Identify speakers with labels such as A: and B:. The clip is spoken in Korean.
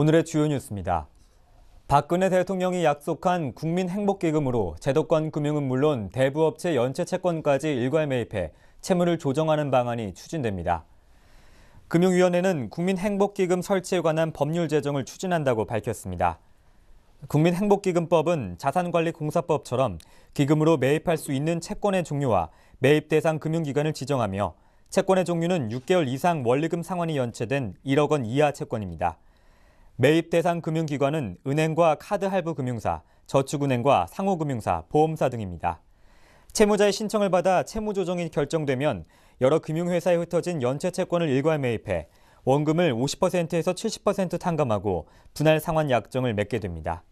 A: 오늘의 주요 뉴스입니다. 박근혜 대통령이 약속한 국민 행복기금으로 제도권 금융은 물론 대부업체 연체 채권까지 일괄 매입해 채무를 조정하는 방안이 추진됩니다. 금융위원회는 국민 행복기금 설치에 관한 법률 제정을 추진한다고 밝혔습니다. 국민행복기금법은 자산관리공사법처럼 기금으로 매입할 수 있는 채권의 종류와 매입 대상 금융기관을 지정하며 채권의 종류는 6개월 이상 원리금 상환이 연체된 1억 원 이하 채권입니다. 매입 대상 금융기관은 은행과 카드 할부 금융사, 저축은행과 상호금융사, 보험사 등입니다. 채무자의 신청을 받아 채무 조정이 결정되면 여러 금융회사에 흩어진 연체 채권을 일괄 매입해 원금을 50%에서 70% 탕감하고 분할 상환 약정을 맺게 됩니다.